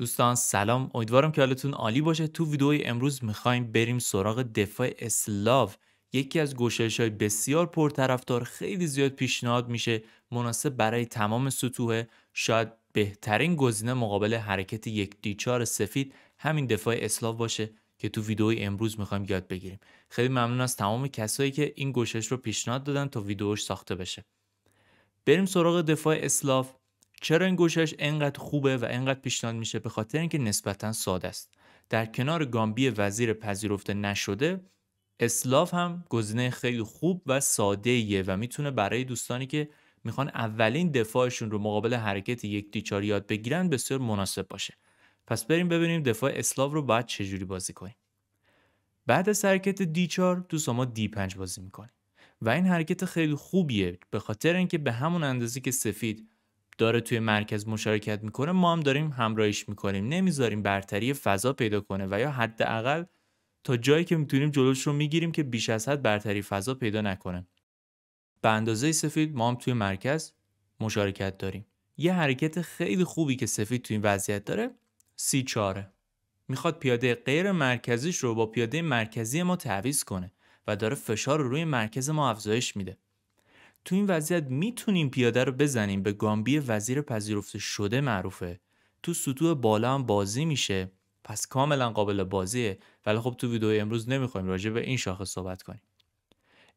دوستان سلام امیدوارم که حالتون عالی باشه تو ویدیوی امروز میخوایم بریم سراغ دفاع اسلاو یکی از گوشش های بسیار پرطرفدار خیلی زیاد پیشنهاد میشه مناسب برای تمام سطوح شاید بهترین گزینه مقابل حرکت یک دیچار سفید همین دفاع اسلاو باشه که تو ویدیوی امروز میخوایم یاد بگیریم خیلی ممنون از تمام کسایی که این گوشش رو پیشنهاد دادن تا ویدیوش ساخته بشه بریم سراغ دفاع اسلاو چرا این گوشش انقدر خوبه و انقدر پیشنهاد میشه به خاطر اینکه نسبتا ساده است در کنار گامبی وزیر پذیرفته نشده اسلاف هم گزینه خیلی خوب و ساده ایه و میتونه برای دوستانی که میخوان اولین دفاعشون رو مقابل حرکت یک دیچار یاد بگیرن بسیار مناسب باشه پس بریم ببینیم دفاع اسلاف رو باید چجوری بازی کنیم بعد از حرکت دیچار دوست ما دی 5 بازی میکنیم و این حرکت خیلی خوبیه به خاطر اینکه به همون اندازه که سفید داره توی مرکز مشارکت میکنه ما هم داریم همراهیش میکنیم نمیذاریم برتری فضا پیدا کنه و یا حداقل تا جایی که میتونیم جلوش رو میگیریم که بیش از حد برتری فضا پیدا نکنه به اندازه سفید ما هم توی مرکز مشارکت داریم یه حرکت خیلی خوبی که سفید توی این وضعیت داره سی چاره میخواد پیاده غیر مرکزیش رو با پیاده مرکزی ما تعویض کنه و داره فشار رو روی مرکز ما افزایش میده تو این وضعیت میتونیم پیاده رو بزنیم به گامبی وزیر پذیرفته شده معروفه تو سطوح بالا هم بازی میشه پس کاملا قابل بازیه ولی خب تو ویدیو امروز نمیخوایم راجع به این شاخه صحبت کنیم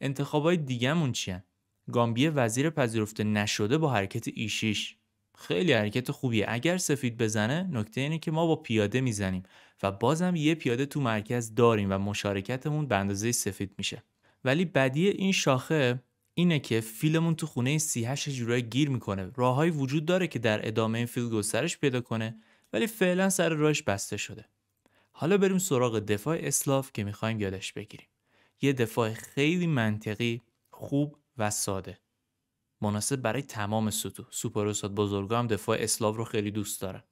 انتخابای دیگهمون چیه گامبی وزیر پذیرفته نشده با حرکت ایشیش خیلی حرکت خوبیه اگر سفید بزنه نکته اینه که ما با پیاده میزنیم و بازم یه پیاده تو مرکز داریم و مشارکتمون به اندازه سفید میشه ولی بدی این شاخه اینه که فیلمون تو خونه 38 جورایی گیر میکنه راههایی وجود داره که در ادامه این فیل گسترش پیدا کنه ولی فعلا سر راهش بسته شده حالا بریم سراغ دفاع اسلاف که میخوایم یادش بگیریم یه دفاع خیلی منطقی خوب و ساده مناسب برای تمام سطوح سوپروسات بزرگا هم دفاع اسلاف رو خیلی دوست دارن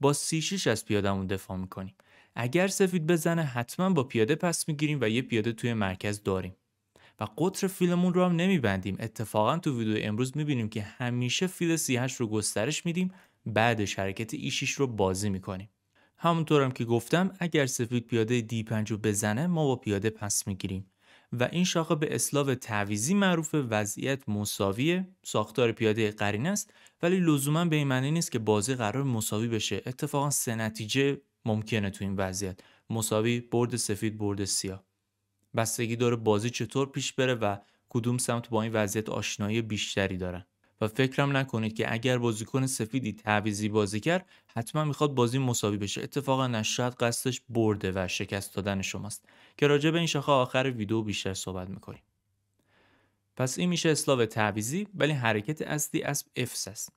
با شش از پیادهمون دفاع میکنیم اگر سفید بزنه حتما با پیاده پس میگیریم و یه پیاده توی مرکز داریم و قطر فیلمون رو هم نمیبندیم اتفاقا تو ویدیو امروز میبینیم که همیشه فیل c رو گسترش میدیم بعدش حرکت ایشیش رو بازی میکنیم همونطورم که گفتم اگر سفید پیاده دی 5 رو بزنه ما با پیاده پس میگیریم و این شاخه به اسلاو تعویزی معروف وضعیت مساویه ساختار پیاده قرینه است ولی لزوما به این معنی نیست که بازی قرار مساوی بشه اتفاقا سه نتیجه ممکنه تو این وضعیت مساوی برد سفید برد سیاه بستگی داره بازی چطور پیش بره و کدوم سمت با این وضعیت آشنایی بیشتری دارن و فکرم نکنید که اگر بازیکن سفیدی تعویزی بازی کرد حتما میخواد بازی مساوی بشه اتفاقا نه شاید قصدش برده و شکست دادن شماست که راجع به این شاخه آخر ویدیو بیشتر صحبت میکنیم پس این میشه اسلاو تعویزی ولی حرکت اصلی اسب افس است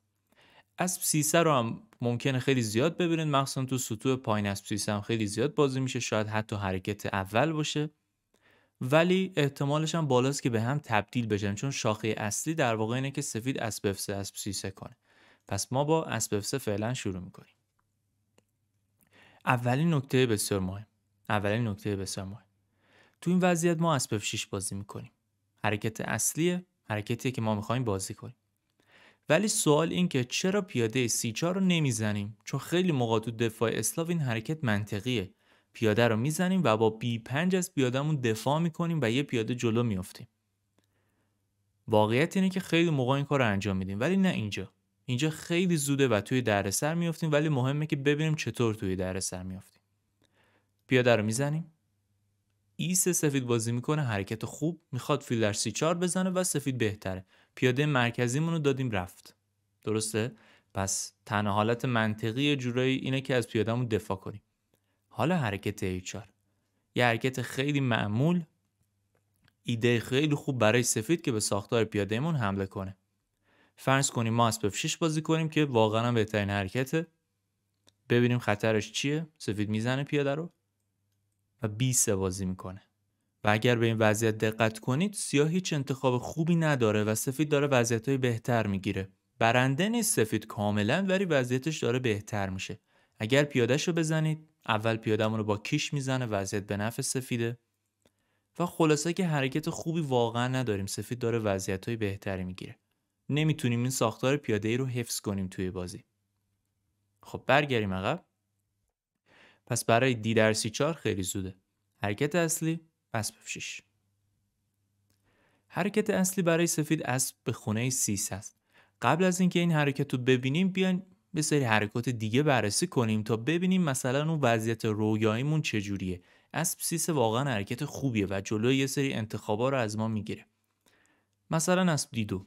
اسب سیسه رو هم ممکنه خیلی زیاد ببینید مخصوصا تو سطوح پایین اسب سیسه هم خیلی زیاد بازی میشه شاید حتی حرکت اول باشه ولی احتمالش هم بالاست که به هم تبدیل بشن چون شاخه اصلی در واقع اینه که سفید اسب افسه اسب سیسه کنه پس ما با اسب افسه فعلا شروع میکنیم اولین نکته بسیار مهم اولین نکته بسیار مهم تو این وضعیت ما اسب 6 بازی میکنیم حرکت اصلیه حرکتی که ما میخوایم بازی کنیم ولی سوال این که چرا پیاده سی 4 رو نمیزنیم چون خیلی موقع تو دفاع اسلاو این حرکت منطقیه پیاده رو میزنیم و با بی پنج از پیادهمون دفاع میکنیم و یه پیاده جلو میافتیم واقعیت اینه که خیلی موقع این کار رو انجام میدیم ولی نه اینجا اینجا خیلی زوده و توی سر میافتیم ولی مهمه که ببینیم چطور توی سر میافتیم پیاده رو میزنیم ایس سفید بازی میکنه حرکت خوب میخواد فیل سی چار بزنه و سفید بهتره پیاده مرکزیمون رو دادیم رفت درسته پس تنها حالت منطقی جورایی اینه که از پیادهمون دفاع کنیم حالا حرکت HR یه حرکت خیلی معمول ایده خیلی خوب برای سفید که به ساختار پیادهمون حمله کنه فرض کنیم ما اسبف 6 بازی کنیم که واقعا بهترین حرکته ببینیم خطرش چیه سفید میزنه پیاده رو و 20 بازی میکنه و اگر به این وضعیت دقت کنید سیاه هیچ انتخاب خوبی نداره و سفید داره وضعیت بهتر میگیره برنده نیست سفید کاملا ولی وضعیتش داره بهتر میشه اگر پیادهش رو بزنید اول پیادمون رو با کیش میزنه وضعیت به نفع سفیده و خلاصه که حرکت خوبی واقعا نداریم سفید داره وضعیت های بهتری میگیره نمیتونیم این ساختار پیاده ای رو حفظ کنیم توی بازی خب برگریم عقب پس برای دی در سی چار خیلی زوده حرکت اصلی اسب 6 حرکت اصلی برای سفید اسب به خونه سیس است قبل از اینکه این حرکت رو ببینیم بیاین یه سری حرکات دیگه بررسی کنیم تا ببینیم مثلا اون وضعیت رویاییمون چجوریه اسب سیس واقعا حرکت خوبیه و جلوی یه سری انتخابا رو از ما میگیره مثلا اسب دیدو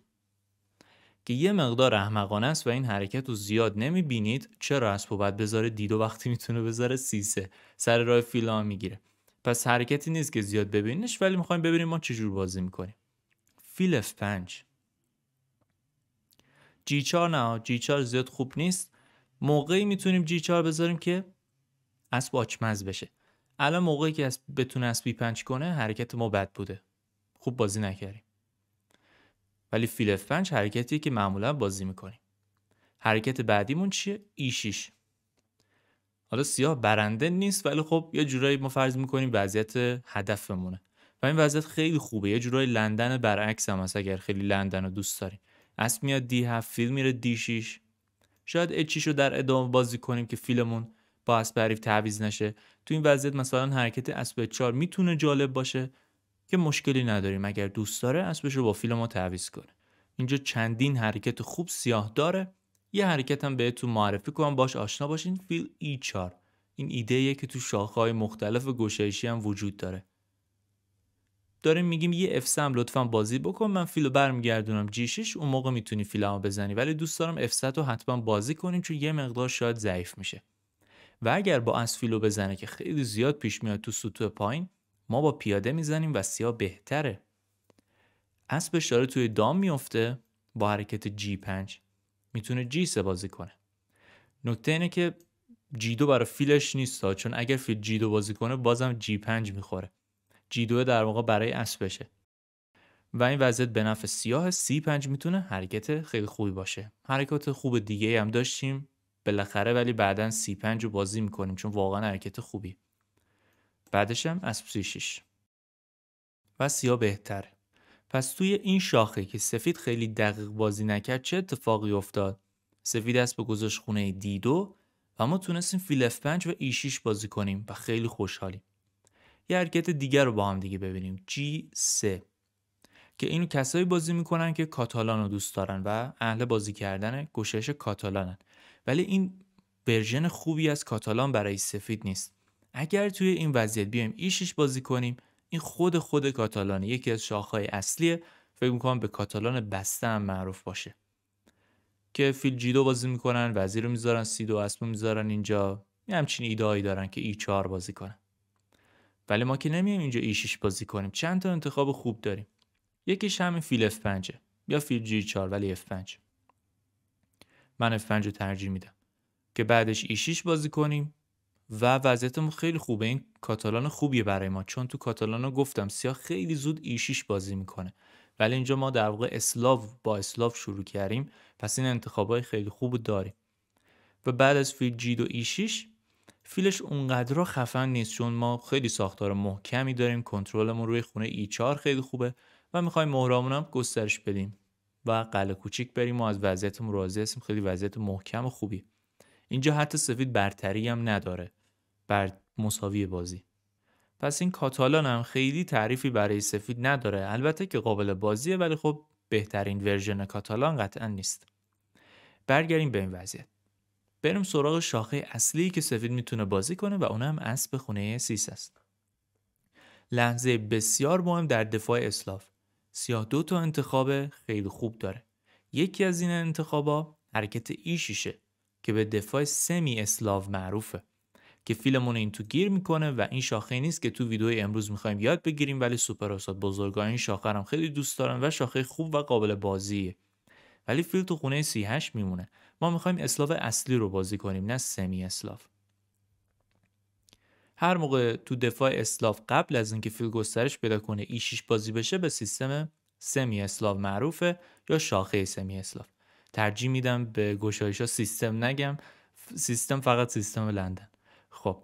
که یه مقدار احمقانه است و این حرکت رو زیاد نمیبینید چرا اسب باید بذاره دیدو وقتی میتونه بذاره سیسه سر راه فیلا میگیره پس حرکتی نیست که زیاد ببینیش ولی میخوایم ببینیم ما چجور بازی میکنیم فیل 5 G4 نه G4 زیاد خوب نیست موقعی میتونیم G4 بذاریم که اسب آچمز بشه الان موقعی که اسب بتونه اسب B5 کنه حرکت ما بد بوده خوب بازی نکردیم ولی فیل F5 حرکتی که معمولا بازی میکنیم حرکت بعدیمون چیه E6 حالا سیاه برنده نیست ولی خب یه جورایی ما فرض میکنیم وضعیت هدفمونه و این وضعیت خیلی خوبه یه جورایی لندن برعکس هم هست اگر خیلی لندن رو دوست داریم اسب میاد دی هفت فیل میره دی شیش شاید اچیش رو در ادامه بازی کنیم که فیلمون با اسب حریف تعویض نشه تو این وضعیت مثلا حرکت اسب 4 میتونه جالب باشه که مشکلی نداریم اگر دوست داره اسبش رو با فیل ما تعویض کنه اینجا چندین حرکت خوب سیاه داره یه حرکت هم بهتون معرفی کنم باش آشنا باشین فیل ای 4 این ایده که تو شاخه‌های مختلف گشایشی هم وجود داره داریم میگیم یه اف سم لطفا بازی بکن من فیلو برمیگردونم جی 6 اون موقع میتونی فیلمو بزنی ولی دوست دارم اف 7 رو حتما بازی کنیم چون یه مقدار شاید ضعیف میشه و اگر با از فیلو بزنه که خیلی زیاد پیش میاد تو سطوح پایین ما با پیاده میزنیم و سیاه بهتره اسبش داره توی دام میفته با حرکت G5 میتونه جی سه بازی کنه نکته اینه که جی دو برای فیلش نیست چون اگر فیل g دو بازی کنه بازم G5 میخوره جیدو 2 در واقع برای اسب بشه و این وضعیت به نفع سیاه C5 میتونه حرکت خیلی خوبی باشه حرکات خوب دیگه هم داشتیم بالاخره ولی بعدا C5 رو بازی میکنیم چون واقعا حرکت خوبی بعدش هم اسب C6 و سیاه بهتره پس توی این شاخه که سفید خیلی دقیق بازی نکرد چه اتفاقی افتاد سفید اسب به گذاشت خونه D2 و ما تونستیم فیل F5 و E6 بازی کنیم و خیلی خوشحالیم یه حرکت دیگر رو با هم دیگه ببینیم G3 که اینو کسایی بازی میکنن که کاتالان رو دوست دارن و اهل بازی کردن کاتالان کاتالانن ولی این ورژن خوبی از کاتالان برای سفید نیست اگر توی این وضعیت بیایم ایشش بازی کنیم این خود خود کاتالانه یکی از شاخهای اصلیه فکر میکنم به کاتالان بسته هم معروف باشه که فیل جیدو بازی میکنن وزیر رو میذارن سیدو، اسمو میذارن اینجا یه همچین ایده دارن که ای چهار بازی کنن ولی ما که نمیایم اینجا ایشیش بازی کنیم چند تا انتخاب خوب داریم یکیش همین فیل اف 5 یا فیل جی 4 ولی اف 5 من اف 5 رو ترجیح میدم که بعدش ایشیش بازی کنیم و وضعیتمون خیلی خوبه این کاتالان خوبیه برای ما چون تو کاتالانو گفتم سیاه خیلی زود ایشیش بازی میکنه ولی اینجا ما در واقع اسلاو با اسلاو شروع کردیم پس این انتخابای خیلی خوب داریم و بعد از فیل جی 2 ایشیش 6 فیلش اونقدر رو خفن نیست چون ما خیلی ساختار محکمی داریم کنترلمون روی خونه ایچار خیلی خوبه و میخوایم مهرامون هم گسترش بدیم و قله کوچیک بریم و از وضعیتمون راضی هستیم خیلی وضعیت محکم و خوبی اینجا حتی سفید برتری هم نداره بر مساوی بازی پس این کاتالان هم خیلی تعریفی برای سفید نداره البته که قابل بازیه ولی خب بهترین ورژن کاتالان قطعا نیست برگردیم به این وضعیت بریم سراغ شاخه اصلی که سفید میتونه بازی کنه و اونم اسب خونه سیس است لحظه بسیار مهم در دفاع اسلاف سیاه دو تا انتخاب خیلی خوب داره یکی از این انتخابا حرکت ای شیشه که به دفاع سمی اسلاو معروفه که فیلمون این تو گیر میکنه و این شاخه نیست که تو ویدیو امروز میخوایم یاد بگیریم ولی سوپر استاد بزرگا این شاخه هم خیلی دوست دارن و شاخه خوب و قابل بازیه ولی فیل تو خونه 38 میمونه ما میخوایم اسلاف اصلی رو بازی کنیم نه سمی اسلاف هر موقع تو دفاع اسلاف قبل از اینکه فیل گسترش پیدا کنه ایشیش بازی بشه به سیستم سمی اسلاف معروفه یا شاخه سمی اسلاف. ترجیح میدم به ها سیستم نگم سیستم فقط سیستم لندن خب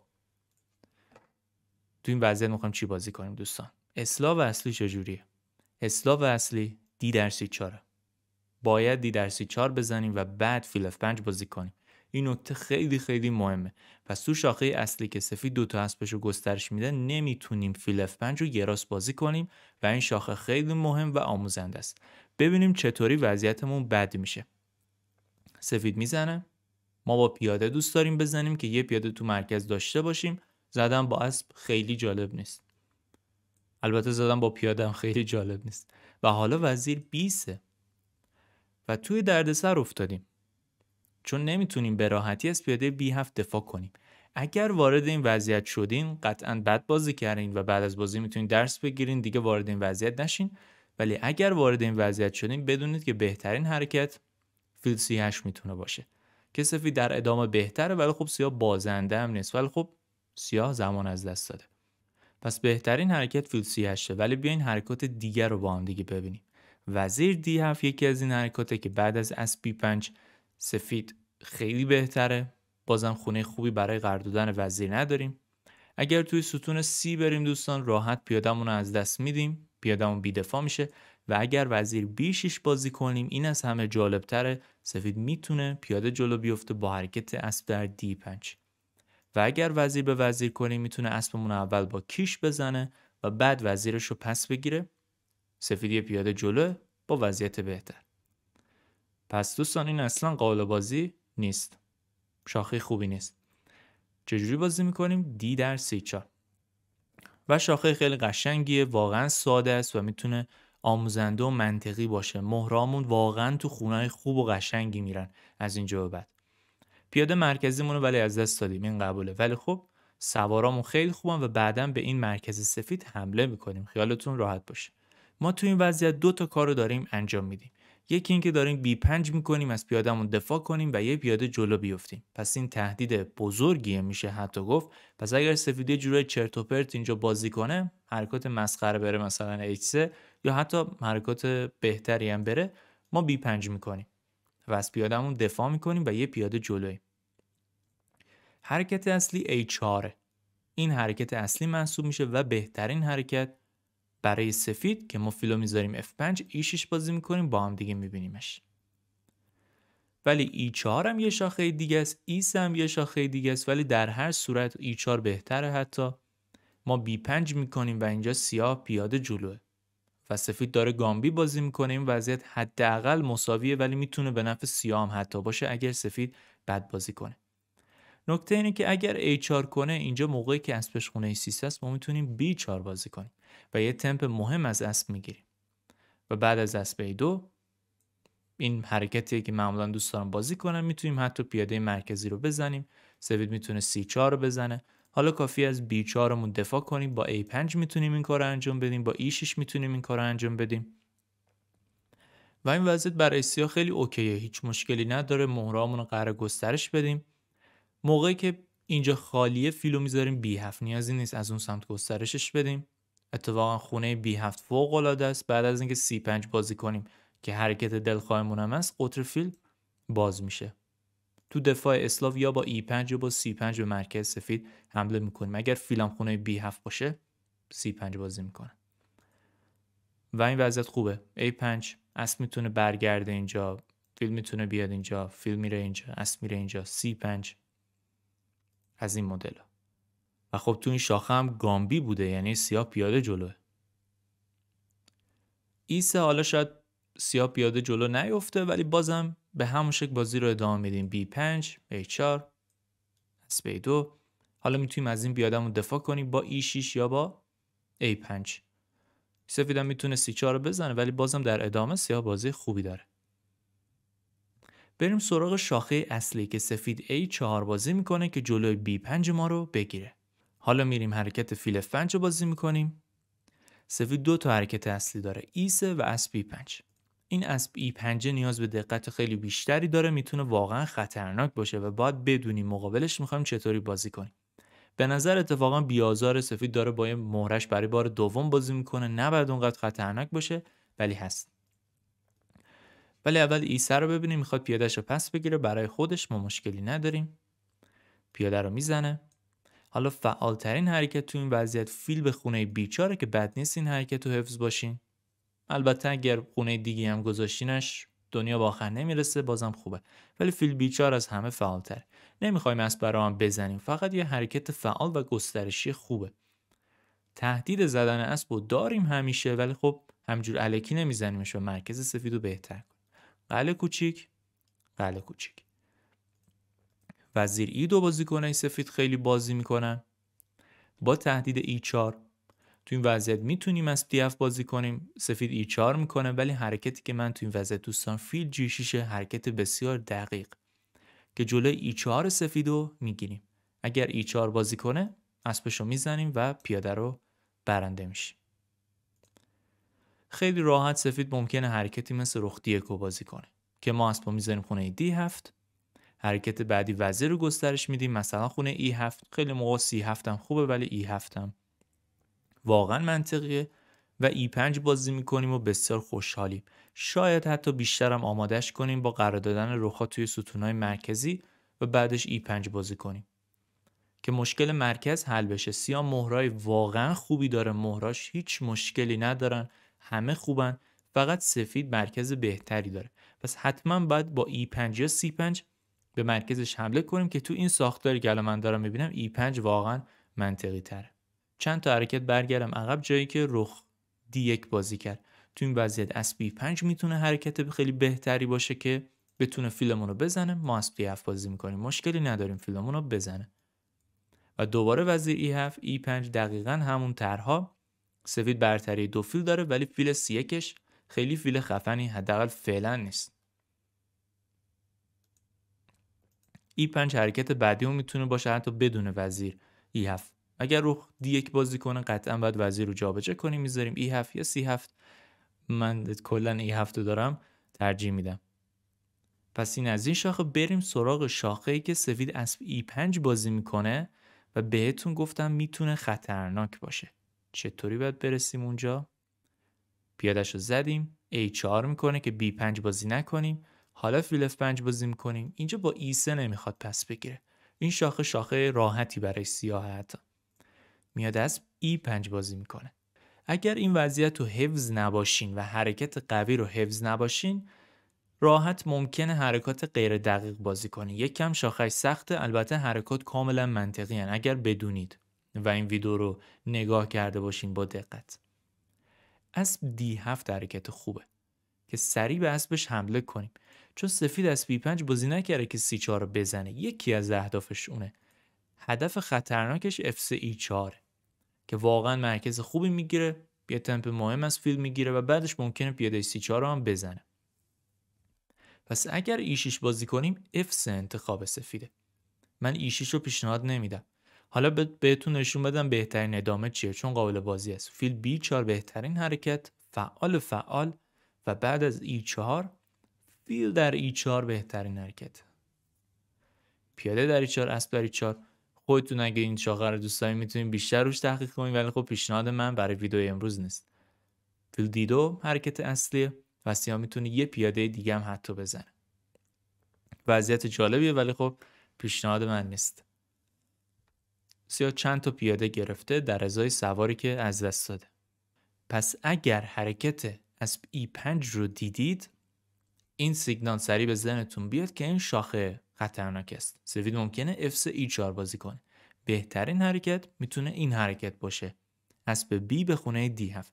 تو این وضعیت میخوام چی بازی کنیم دوستان اسلاف اصلی چجوریه اسلاف اصلی دی در سی چاره باید دی در سی چار بزنیم و بعد فیلف پنج بازی کنیم این نکته خیلی خیلی مهمه پس تو شاخه اصلی که سفید دوتا اسبش رو گسترش میده نمیتونیم فیلف پنج رو گراس بازی کنیم و این شاخه خیلی مهم و آموزنده است ببینیم چطوری وضعیتمون بد میشه سفید میزنه ما با پیاده دوست داریم بزنیم که یه پیاده تو مرکز داشته باشیم زدن با اسب خیلی جالب نیست البته زدن با پیاده خیلی جالب نیست و حالا وزیر بیسه و توی دردسر افتادیم چون نمیتونیم به راحتی از پیاده بی هفت دفاع کنیم اگر وارد این وضعیت شدین قطعا بد بازی کردین و بعد از بازی میتونین درس بگیرین دیگه وارد این وضعیت نشین ولی اگر وارد این وضعیت شدین بدونید که بهترین حرکت فیل سی میتونه باشه که سفید در ادامه بهتره ولی خب سیاه بازنده هم نیست ولی خب سیاه زمان از دست داده پس بهترین حرکت فیل سی ولی بیاین حرکات دیگر رو با هم دیگه ببینیم وزیر دی هفت یکی از این حرکاته که بعد از اسبی پنج سفید خیلی بهتره بازم خونه خوبی برای قردودن وزیر نداریم اگر توی ستون سی بریم دوستان راحت پیادمون از دست میدیم پیادمون بیدفاع میشه و اگر وزیر بیشش بازی کنیم این از همه جالبتره سفید میتونه پیاده جلو بیفته با حرکت اسب در دی پنج و اگر وزیر به وزیر کنیم میتونه اسبمون اول با کیش بزنه و بعد وزیرش رو پس بگیره سفیدی پیاده جلو با وضعیت بهتر پس دوستان این اصلا قابل بازی نیست شاخه خوبی نیست چجوری بازی میکنیم دی در سی چار و شاخه خیلی قشنگیه واقعا ساده است و میتونه آموزنده و منطقی باشه مهرامون واقعا تو خونه خوب و قشنگی میرن از اینجا به بعد پیاده مرکزی رو ولی از دست دادیم این قبوله ولی خب سوارامون خیلی خوبن و بعدا به این مرکز سفید حمله میکنیم خیالتون راحت باشه ما تو این وضعیت دو تا کار رو داریم انجام میدیم یکی اینکه داریم بی پنج میکنیم از پیادهمون دفاع کنیم و یه پیاده جلو بیفتیم پس این تهدید بزرگیه میشه حتی گفت پس اگر سفیده جورای چرت پرت اینجا بازی کنه حرکات مسخره بره مثلا H3 یا حتی حرکات بهتری هم بره ما بی پنج میکنیم و از پیادهمون دفاع میکنیم و یه پیاده جلویم حرکت اصلی A4 این حرکت اصلی محسوب میشه و بهترین حرکت برای سفید که ما فیلو میذاریم F5 E6 بازی میکنیم با هم دیگه میبینیمش ولی E4 هم یه شاخه دیگه است E3 هم یه شاخه دیگه است ولی در هر صورت E4 بهتره حتی ما B5 میکنیم و اینجا سیاه پیاده جلوه و سفید داره گامبی بازی میکنه این وضعیت حداقل مساویه ولی میتونه به نفع سیاه هم حتی باشه اگر سفید بد بازی کنه نکته اینه که اگر A4 کنه اینجا موقعی که اسبش خونه 3 ما میتونیم B4 بازی کنیم یه تمپ مهم از اسب میگیریم و بعد از اسب دو این حرکتی که معمولا دوست دارم بازی کنم میتونیم حتی پیاده مرکزی رو بزنیم سوید میتونه سی 4 رو بزنه حالا کافی از بی 4 رو دفاع کنیم با ای 5 میتونیم این کار انجام بدیم با ای e 6 میتونیم این کار رو انجام بدیم و این وضعیت برای سیا خیلی اوکیه هیچ مشکلی نداره مهرامون رو قرار گسترش بدیم موقعی که اینجا خالیه فیلو میذاریم بی 7 نیازی نیست از اون سمت گسترشش بدیم اتفاقا خونه بی هفت فوق العاده است بعد از اینکه سی 5 بازی کنیم که حرکت دلخواهمون هم است قطر فیل باز میشه تو دفاع اسلاو یا با ای 5 یا با سی 5 به مرکز سفید حمله میکنیم اگر فیلم خونه بی 7 باشه سی 5 بازی میکنه و این وضعیت خوبه ای 5 اس میتونه برگرده اینجا فیلم میتونه بیاد اینجا فیل میره اینجا اس میره اینجا سی 5 از این مدل خب تو این شاخه هم گامبی بوده یعنی سیاه پیاده جلوه ایسه حالا شاید سیاه پیاده جلو نیفته ولی بازم به همون شکل بازی رو ادامه میدیم b5 a4 اسب 2 حالا میتونیم از این بیادمون دفاع کنیم با e6 یا با a5 سفیدم میتونه c4 رو بزنه ولی بازم در ادامه سیاه بازی خوبی داره بریم سراغ شاخه اصلی که سفید A4 بازی میکنه که جلوی B5 ما رو بگیره. حالا میریم حرکت فیل 5 رو بازی میکنیم سفید دو تا حرکت اصلی داره ای و اسب بی 5 این اسب بی 5 نیاز به دقت خیلی بیشتری داره میتونه واقعا خطرناک باشه و باید بدونیم مقابلش میخوایم چطوری بازی کنیم به نظر اتفاقا بیازار سفید داره با این مهرش برای بار دوم بازی میکنه نباید اونقدر خطرناک باشه ولی هست ولی اول ایسه رو ببینیم میخواد پیادهش رو پس بگیره برای خودش ما مشکلی نداریم پیاده رو میزنه حالا فعالترین حرکت تو این وضعیت فیل به خونه بیچاره که بد نیست این حرکت رو حفظ باشین البته اگر خونه دیگه هم گذاشتینش دنیا با آخر نمیرسه بازم خوبه ولی فیل بیچار از همه فعالتر نمیخوایم از برای هم بزنیم فقط یه حرکت فعال و گسترشی خوبه تهدید زدن اسب و داریم همیشه ولی خب همجور علکی نمیزنیمش و مرکز سفید و بهتر قله کوچیک قله کوچیک و ای دو بازیکنای سفید خیلی بازی میکنن با تهدید ای 4 تو این وضعیت میتونیم از پی بازی کنیم سفید ای 4 میکنه ولی حرکتی که من تو این وضعیت دوستان فیل جی 6 حرکت بسیار دقیق که جلوی ای 4 سفیدو میگیریم اگر ای 4 بازی کنه اسبشو میزنیم و پیاده رو برنده میشیم خیلی راحت سفید ممکنه حرکتی مثل رخ دیکو بازی کنه که ما اسبو میزنیم خونه دی هفت حرکت بعدی وزه رو گسترش میدیم مثلا خونه E7 خیلی موقع سی 7 هم خوبه ولی E7 واقعا منطقیه و E5 بازی میکنیم و بسیار خوشحالیم شاید حتی بیشترم هم آمادش کنیم با قرار دادن روخا توی ستونهای مرکزی و بعدش E5 بازی کنیم که مشکل مرکز حل بشه سیام مهرای واقعا خوبی داره مهراش هیچ مشکلی ندارن همه خوبن فقط سفید مرکز بهتری داره پس حتما باید با E5 یا سی 5 به مرکزش حمله کنیم که تو این ساختاری که الان من دارم میبینم ای 5 واقعا منطقی تره چند تا حرکت برگردم عقب جایی که رخ دی یک بازی کرد تو این وضعیت اسب 5 میتونه حرکت خیلی بهتری باشه که بتونه فیلمون رو بزنه ما اسب بازی میکنیم مشکلی نداریم فیلمون رو بزنه و دوباره وزیر ای 7 ای 5 دقیقا همون طرها سفید برتری دو فیل داره ولی فیل سی 1 ش خیلی فیل خفنی حداقل فعلا نیست E5 حرکت بعدی اون میتونه باشه حتی بدون وزیر E7 اگر روخ D1 بازی کنه قطعا باید وزیر رو جابجا کنیم میذاریم E7 یا C7 من کلا E7 رو دارم ترجیح میدم پس این از این شاخه بریم سراغ شاخه ای که سفید اسب E5 بازی میکنه و بهتون گفتم میتونه خطرناک باشه چطوری باید برسیم اونجا؟ پیادش رو زدیم A4 میکنه که B5 بازی نکنیم حالا فیل پنج 5 بازی میکنیم اینجا با ای سه نمیخواد پس بگیره این شاخه شاخه راحتی برای سیاه حتی میاد از ای 5 بازی میکنه اگر این وضعیت رو حفظ نباشین و حرکت قوی رو حفظ نباشین راحت ممکنه حرکات غیر دقیق بازی کنی. یک کم شاخش سخته البته حرکات کاملا منطقی هن. اگر بدونید و این ویدیو رو نگاه کرده باشین با دقت اسب دی 7 حرکت خوبه که سریع به اسبش حمله کنیم چون سفید از بی 5 بازی نکرده که سی 4 رو بزنه یکی از اهدافش اونه هدف خطرناکش اف ای 4 که واقعا مرکز خوبی میگیره یه تمپ مهم از فیلد میگیره و بعدش ممکنه پیاده سی 4 رو هم بزنه پس اگر ایشیش بازی کنیم اف انتخاب سفیده من ایشیش رو پیشنهاد نمیدم حالا بهتون نشون بدم بهترین ادامه چیه چون قابل بازی است فیل بی 4 بهترین حرکت فعال فعال و بعد از ای 4 فیل در E4 بهترین حرکت پیاده در E4 اسب در E4 خودتون اگه این شاخه رو دوست دارین میتونین بیشتر روش تحقیق کنین ولی خب پیشنهاد من برای ویدیو امروز نیست فیل دیدو حرکت اصلیه و سیا میتونه یه پیاده دیگه هم حتی بزنه وضعیت جالبیه ولی خب پیشنهاد من نیست سیاه چند تا پیاده گرفته در ازای سواری که از دست داده پس اگر حرکت اسب E5 رو دیدید این سیگنال سری به ذهنتون بیاد که این شاخه خطرناک است سفید ممکنه F3 E4 بازی کنه بهترین حرکت میتونه این حرکت باشه اسب B به خونه D7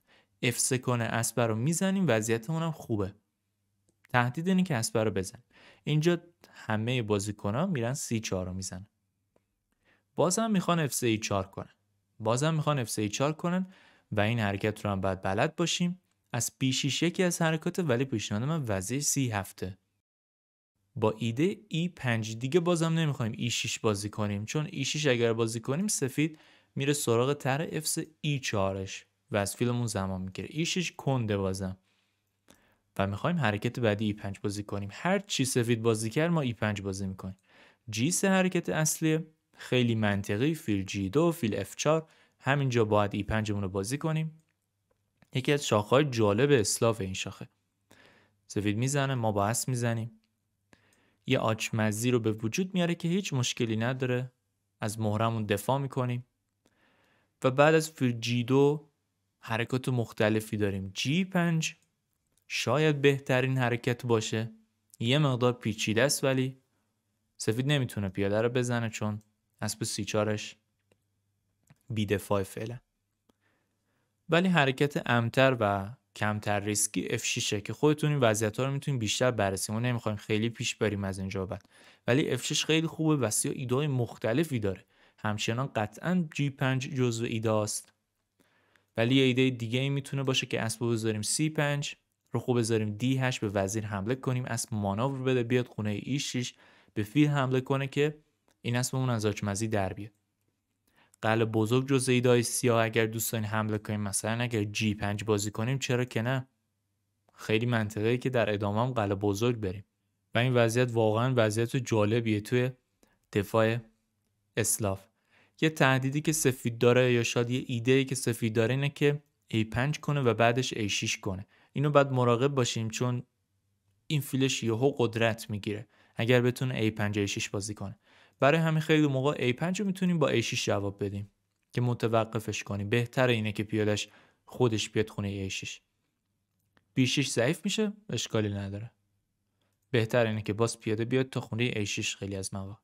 f کنه اسب رو میزنیم وضعیتمون هم خوبه تهدید اینه که اسب رو بزن اینجا همه ها میرن C4 رو میزنن بازم میخوان F3 E4 کنن بازم میخوان F3 E4 کنن و این حرکت رو هم باید بلد باشیم از پیشیش یکی از حرکات ولی پیشنهاد من وضعی سی هفته با ایده ای پنج دیگه بازم نمیخوایم ای 6 بازی کنیم چون ای 6 اگر بازی کنیم سفید میره سراغ طرح افس ای 4 و از فیلمون زمان میگیره ای 6 کنده بازم و میخوایم حرکت بعدی ای 5 بازی کنیم هر چی سفید بازی کرد ما ای 5 بازی میکنیم جی سه حرکت اصلی خیلی منطقی فیل جی 2 فیل اف 4 همینجا باید ای 5 رو بازی کنیم یکی از شاخهای جالب اسلاف این شاخه سفید میزنه ما با اس میزنیم یه آچمزی رو به وجود میاره که هیچ مشکلی نداره از مهرمون دفاع میکنیم و بعد از فرجیدو حرکات مختلفی داریم جی پنج شاید بهترین حرکت باشه یه مقدار پیچیده است ولی سفید نمیتونه پیاده رو بزنه چون اسب سی چارش بیدفاع فعلا ولی حرکت امتر و کمتر ریسکی F6 که خودتون این وضعیت ها رو میتونید بیشتر بررسی ما نمیخوایم خیلی پیش بریم از اینجا بعد ولی F6 خیلی خوبه و سیا ایده های مختلفی داره همچنان قطعا G5 جزو ایده است ولی یه ایده دیگه ای میتونه باشه که اسب بذاریم C5 رو خوب بذاریم D8 به وزیر حمله کنیم اسب مانور بده بیاد خونه E6 به فیل حمله کنه که این اسبمون از آچمزی در بیاد قلب بزرگ جز ایدای سیاه اگر دوستان حمله کنیم مثلا اگر جی 5 بازی کنیم چرا که نه خیلی منطقه که در ادامه هم قلب بزرگ بریم و این وضعیت واقعا وضعیت جالبیه توی دفاع اسلاف یه تهدیدی که سفید داره یا شاید یه ایده ای که سفید داره اینه که A5 کنه و بعدش A6 کنه اینو بعد مراقب باشیم چون این فیلش یهو قدرت میگیره اگر بتونه A5 A6 بازی کنه برای همین خیلی موقع A5 رو میتونیم با A6 جواب بدیم که متوقفش کنیم بهتر اینه که پیادش خودش بیاد خونه A6 B6 ضعیف میشه اشکالی نداره بهتر اینه که باز پیاده بیاد تا خونه A6 خیلی از مواقع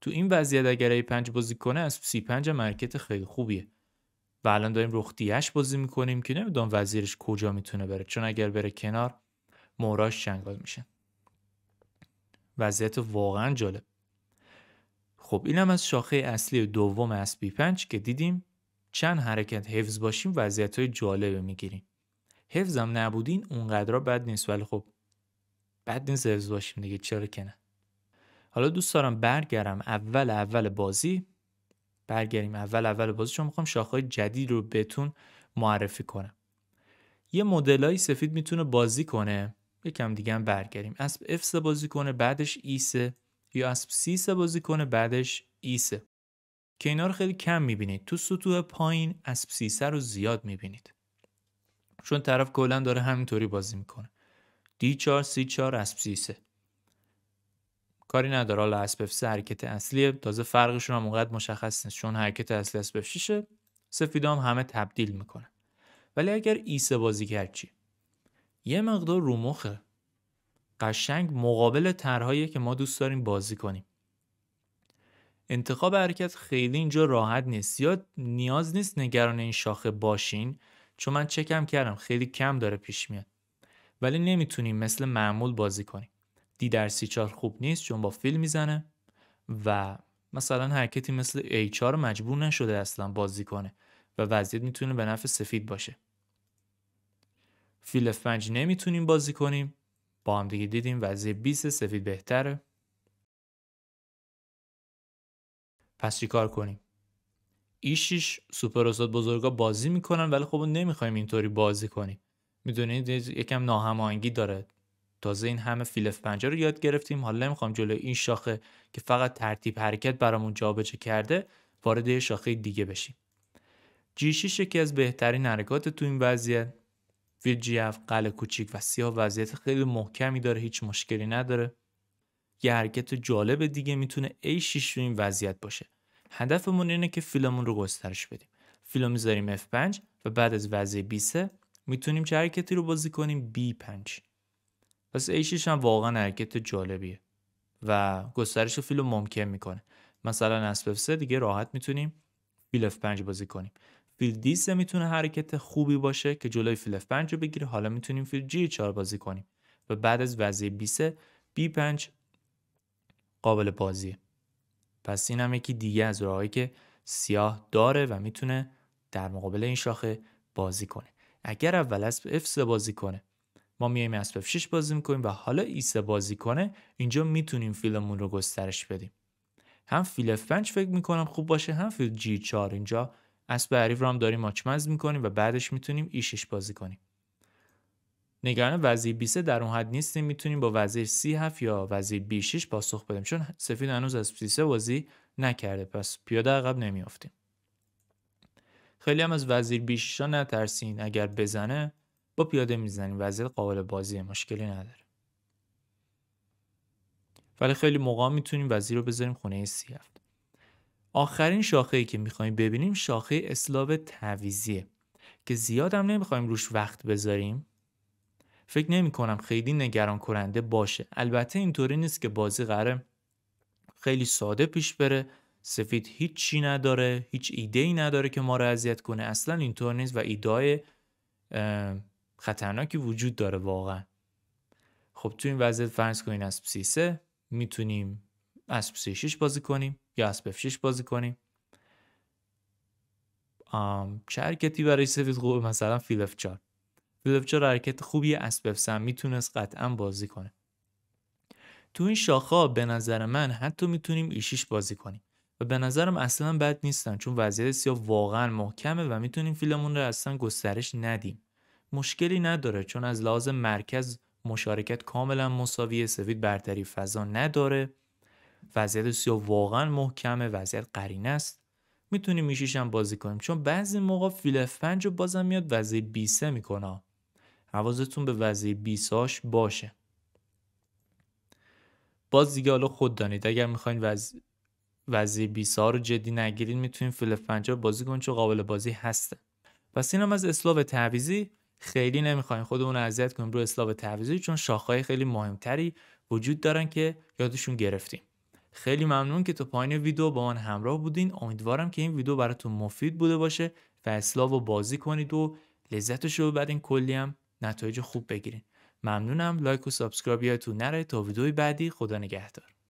تو این وضعیت اگر A5 بازی کنه از C5 مرکت خیلی خوبیه و الان داریم رخ بازی میکنیم که نمیدونم وزیرش کجا میتونه بره چون اگر بره کنار موراش چنگال میشه وضعیت واقعا جالب خب اینم از شاخه اصلی دوم بی 5 که دیدیم چند حرکت حفظ باشیم وضعیت های جالبه میگیریم حفظم نبودین اونقدر بد نیست ولی خب بد نیست حفظ باشیم دیگه چرا که نه حالا دوست دارم برگرم اول اول بازی برگریم اول اول بازی چون میخوام های جدید رو بهتون معرفی کنم یه مدلای سفید میتونه بازی کنه یکم دیگه هم برگریم اسب f بازی کنه بعدش ایسه، یا یاسپ بازی کنه بعدش ایسه که اینا رو خیلی کم میبینید تو سطوح پایین از سیسه رو زیاد میبینید چون طرف کلا داره همینطوری بازی میکنه دی 4 سی 4 سیسه کاری نداره حالا اسب حرکت اصلیه تازه فرقشون هم اونقدر مشخص نیست چون حرکت اصلی اسب F6 هم همه تبدیل میکنه ولی اگر ایسه بازی کرد چی یه مقدار رو مخه قشنگ مقابل طرحهایی که ما دوست داریم بازی کنیم انتخاب حرکت خیلی اینجا راحت نیست زیاد نیاز نیست نگران این شاخه باشین چون من چکم کردم خیلی کم داره پیش میاد ولی نمیتونیم مثل معمول بازی کنیم دی در سی چار خوب نیست چون با فیل میزنه و مثلا حرکتی مثل ای مجبور نشده اصلا بازی کنه و وضعیت میتونه به نفع سفید باشه فیل فنج نمیتونیم بازی کنیم با هم دیگه دیدیم وضعیت 20 سفید بهتره پس چی کار کنیم ایشیش سوپر استاد بزرگا بازی میکنن ولی خب نمیخوایم اینطوری بازی کنیم میدونید یکم ناهماهنگی داره تازه این همه فیلف پنجه رو یاد گرفتیم حالا نمیخوام جلو این شاخه که فقط ترتیب حرکت برامون جابجا کرده وارد یه شاخه دیگه بشیم G6 یکی از بهترین حرکات تو این وضعیت ویرجیف قل کوچیک و سیاه وضعیت خیلی محکمی داره هیچ مشکلی نداره یه حرکت جالب دیگه میتونه ای 6 این وضعیت باشه هدفمون اینه که فیلمون رو گسترش بدیم فیلم میذاریم F5 و بعد از وضع B3 میتونیم چه حرکتی رو بازی کنیم B5 پس A6 هم واقعا حرکت جالبیه و گسترش فیلم ممکن میکنه مثلا از 3 دیگه راحت میتونیم فیل F5 بازی کنیم فیل دی سه میتونه حرکت خوبی باشه که جلوی فیل اف 5 رو بگیره حالا میتونیم فیل جی 4 بازی کنیم و بعد از وضعی بی سه بی 5 قابل بازیه پس این هم یکی دیگه از راهایی که سیاه داره و میتونه در مقابل این شاخه بازی کنه اگر اول اسب اف 3 بازی کنه ما میایم اسب F6 بازی میکنیم و حالا E3 بازی کنه اینجا میتونیم فیلمون رو گسترش بدیم هم فیل F5 فکر میکنم خوب باشه هم فیل G4 اینجا اسب عریف رو هم داریم آچمز میکنیم و بعدش میتونیم ایشش بازی کنیم نگران وزیر 23 در اون حد نیستیم میتونیم با وزیر 37 یا وزیر 26 پاسخ بدیم چون سفید هنوز از سه بازی نکرده پس پیاده عقب نمیافتیم خیلی هم از وزیر 26 نترسین اگر بزنه با پیاده میزنیم وزیر قابل بازی مشکلی نداره ولی خیلی موقع میتونیم وزیر رو بذاریم خونه 37 آخرین شاخه ای که میخوایم ببینیم شاخه اصلاب تعویزیه که زیاد هم نمیخوایم روش وقت بذاریم فکر نمی کنم خیلی نگران کننده باشه البته اینطوری نیست که بازی قراره خیلی ساده پیش بره سفید هیچ چی نداره هیچ ایده ای نداره که ما رو اذیت کنه اصلا اینطور نیست و ایده خطرناکی وجود داره واقعا خب تو این وضعیت فرض کنین از سیسه میتونیم اسب 6 بازی کنیم یا اسب 6 بازی کنیم آم، چه حرکتی برای سفید خوبه مثلا فیل f4 فیل 4 حرکت خوبی اسب میتونست قطعا بازی کنه تو این شاخه به نظر من حتی میتونیم ایشیش بازی کنیم و به نظرم اصلا بد نیستن چون وضعیت سیاه واقعا محکمه و میتونیم فیلمون رو اصلا گسترش ندیم مشکلی نداره چون از لحاظ مرکز مشارکت کاملا مساوی سفید برتری فضا نداره وضعیت سیا واقعا محکمه وضعیت قرین است میتونیم میشیش هم بازی کنیم چون بعضی موقع فیل f رو بازم میاد وزیر بیسه میکنه حواظتون به وزیر بیساش باشه باز دیگه حالا خود دانید اگر میخواین وز... وزیر بیسا رو جدی نگیرید میتونین فیل 5 رو بازی کنید چون قابل بازی هسته پس هم از اسلاو تعویزی خیلی نمیخواین خودمون اذیت کنیم رو اسلاو تعویزی چون شاخهای خیلی مهمتری وجود دارن که یادشون گرفتیم خیلی ممنون که تو پایین ویدیو با من همراه بودین امیدوارم که این ویدیو براتون مفید بوده باشه و اسلاو و بازی کنید و لذتش رو بعد کلی هم نتایج خوب بگیرین ممنونم لایک و سابسکرایب یادتون نره تا ویدیوی بعدی خدا نگهدار